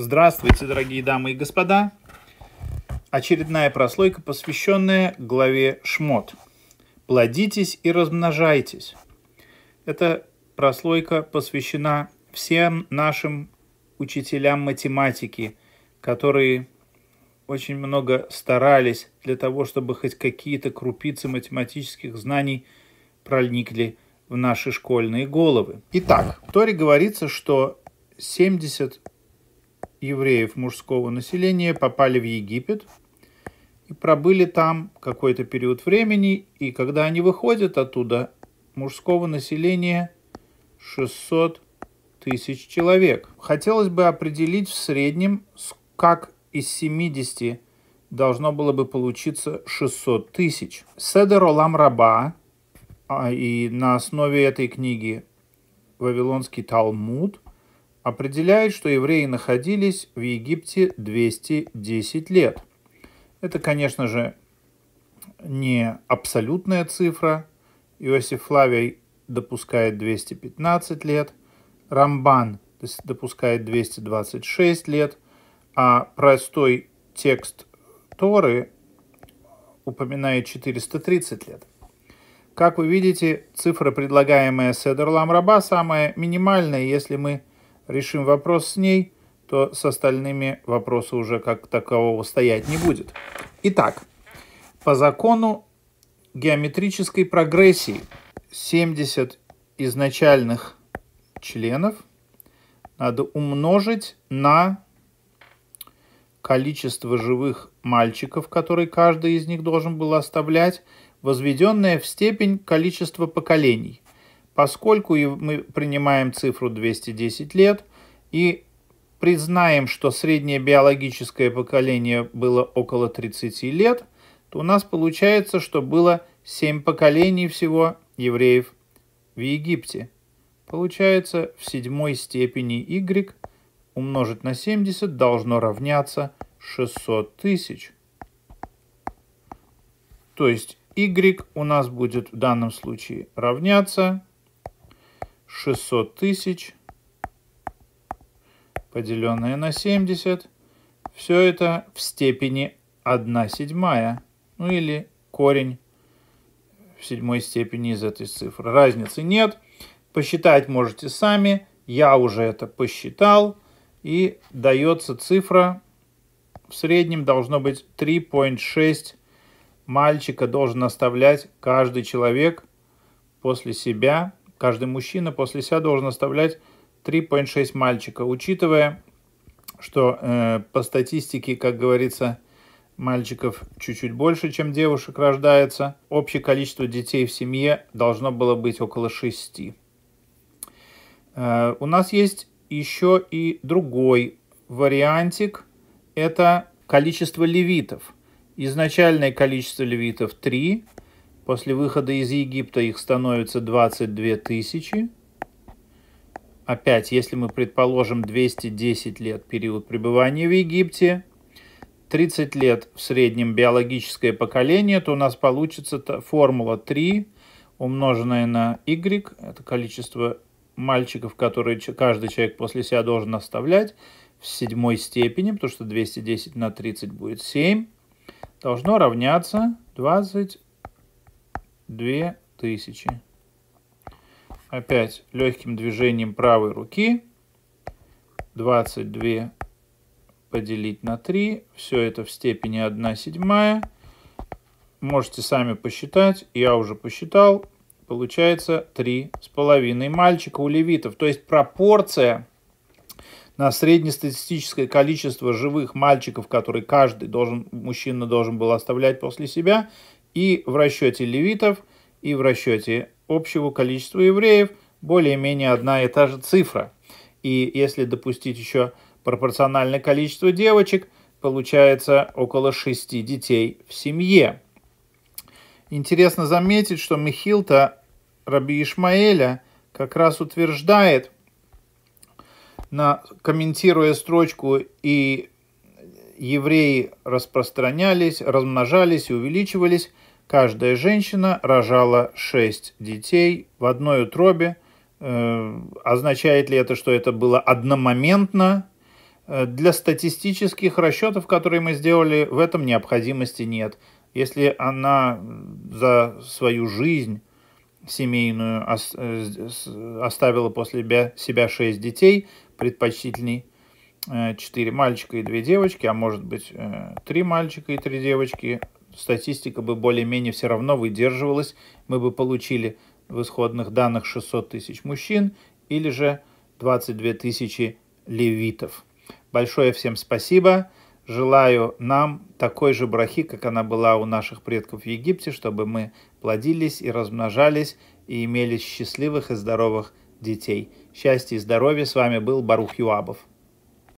Здравствуйте, дорогие дамы и господа! Очередная прослойка, посвященная главе «Шмот». «Плодитесь и размножайтесь». Эта прослойка посвящена всем нашим учителям математики, которые очень много старались для того, чтобы хоть какие-то крупицы математических знаний проникли в наши школьные головы. Итак, в Торе говорится, что 70 евреев мужского населения попали в Египет и пробыли там какой-то период времени, и когда они выходят оттуда, мужского населения 600 тысяч человек. Хотелось бы определить в среднем, как из 70 должно было бы получиться 600 тысяч. Седер Олам Раба, а, и на основе этой книги Вавилонский Талмуд – определяет, что евреи находились в Египте 210 лет. Это, конечно же, не абсолютная цифра. Иосиф Флавий допускает 215 лет, Рамбан допускает 226 лет, а простой текст Торы упоминает 430 лет. Как вы видите, цифра, предлагаемая Седерлам Раба, самая минимальная, если мы решим вопрос с ней, то с остальными вопросы уже как такового стоять не будет. Итак, по закону геометрической прогрессии 70 изначальных членов надо умножить на количество живых мальчиков, которые каждый из них должен был оставлять, возведенное в степень количество поколений поскольку мы принимаем цифру 210 лет и признаем, что среднее биологическое поколение было около 30 лет, то у нас получается, что было 7 поколений всего евреев в Египте. Получается, в седьмой степени y умножить на 70 должно равняться 600 тысяч. То есть y у нас будет в данном случае равняться 600 тысяч, поделенное на 70, все это в степени 1 седьмая, ну или корень в седьмой степени из этой цифры. Разницы нет, посчитать можете сами, я уже это посчитал, и дается цифра, в среднем должно быть 3.6 мальчика должен оставлять каждый человек после себя Каждый мужчина после себя должен оставлять 3.6 мальчика, учитывая, что э, по статистике, как говорится, мальчиков чуть-чуть больше, чем девушек рождается. Общее количество детей в семье должно было быть около 6. Э, у нас есть еще и другой вариантик. Это количество левитов. Изначальное количество левитов 3, После выхода из Египта их становится 22 тысячи. Опять, если мы предположим 210 лет период пребывания в Египте, 30 лет в среднем биологическое поколение, то у нас получится формула 3 умноженная на y, это количество мальчиков, которые каждый человек после себя должен оставлять в седьмой степени, потому что 210 на 30 будет 7, должно равняться 20 2000. Опять легким движением правой руки 22 поделить на 3. Все это в степени 1 седьмая. Можете сами посчитать. Я уже посчитал. Получается 3,5 мальчика у левитов. То есть пропорция на среднестатистическое количество живых мальчиков, которые каждый должен, мужчина должен был оставлять после себя, и в расчете левитов и в расчете общего количества евреев более-менее одна и та же цифра. И если допустить еще пропорциональное количество девочек, получается около шести детей в семье. Интересно заметить, что Михилта Раби Ишмаэля как раз утверждает, на, комментируя строчку «И евреи распространялись, размножались и увеличивались», Каждая женщина рожала шесть детей в одной утробе. Э, означает ли это, что это было одномоментно? Э, для статистических расчетов, которые мы сделали, в этом необходимости нет. Если она за свою жизнь семейную э, оставила после себя шесть детей, предпочтительней четыре мальчика и две девочки, а может быть три мальчика и три девочки, статистика бы более-менее все равно выдерживалась, мы бы получили в исходных данных 600 тысяч мужчин или же 22 тысячи левитов. Большое всем спасибо. Желаю нам такой же брахи, как она была у наших предков в Египте, чтобы мы плодились и размножались и имели счастливых и здоровых детей. Счастья и здоровья. С вами был Барух Юабов.